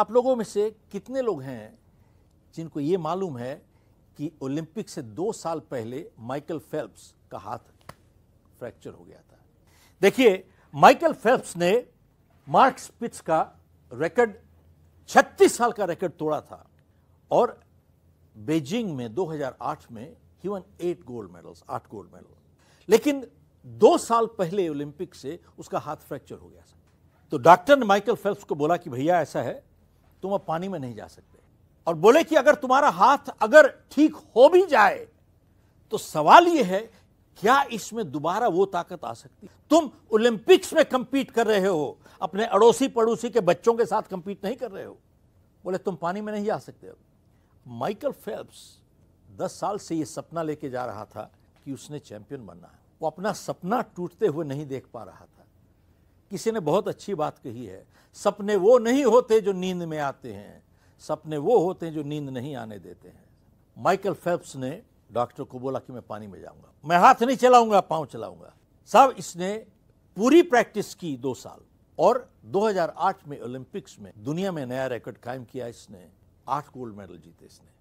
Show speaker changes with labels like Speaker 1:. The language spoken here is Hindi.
Speaker 1: आप लोगों में से कितने लोग हैं जिनको ये मालूम है कि ओलंपिक से दो साल पहले माइकल फेल्प्स का हाथ फ्रैक्चर हो गया था देखिए माइकल फेल्प्स ने मार्क स्पिट्स का रिकॉर्ड 36 साल का रिकॉर्ड तोड़ा था और बेजिंग में 2008 में ही वन एट गोल्ड मेडल्स आठ गोल्ड मेडल लेकिन दो साल पहले ओलंपिक से उसका हाथ फ्रैक्चर हो गया था तो डॉक्टर ने माइकल फेल्प्स को बोला कि भैया ऐसा है तुम अब पानी में नहीं जा सकते और बोले कि अगर तुम्हारा हाथ अगर ठीक हो भी जाए तो सवाल यह है क्या इसमें दोबारा वो ताकत आ सकती तुम ओलंपिक्स में कंपीट कर रहे हो अपने अड़ोसी पड़ोसी के बच्चों के साथ कंपीट नहीं कर रहे हो बोले तुम पानी में नहीं जा सकते हो माइकल फेल्प्स दस साल से ये सपना लेके जा रहा था कि उसने चैंपियन बनना है वो अपना सपना टूटते हुए नहीं देख पा रहा था किसी ने बहुत अच्छी बात कही है सपने वो नहीं होते जो नींद में आते हैं सपने वो होते हैं जो नींद नहीं आने देते हैं माइकल फेप्स ने डॉक्टर को बोला कि मैं पानी में जाऊंगा मैं हाथ नहीं चलाऊंगा पांव चलाऊंगा सब इसने पूरी प्रैक्टिस की दो साल और 2008 में ओलंपिक्स में दुनिया में नया रिकॉर्ड कायम किया इसने आठ गोल्ड मेडल जीते इसने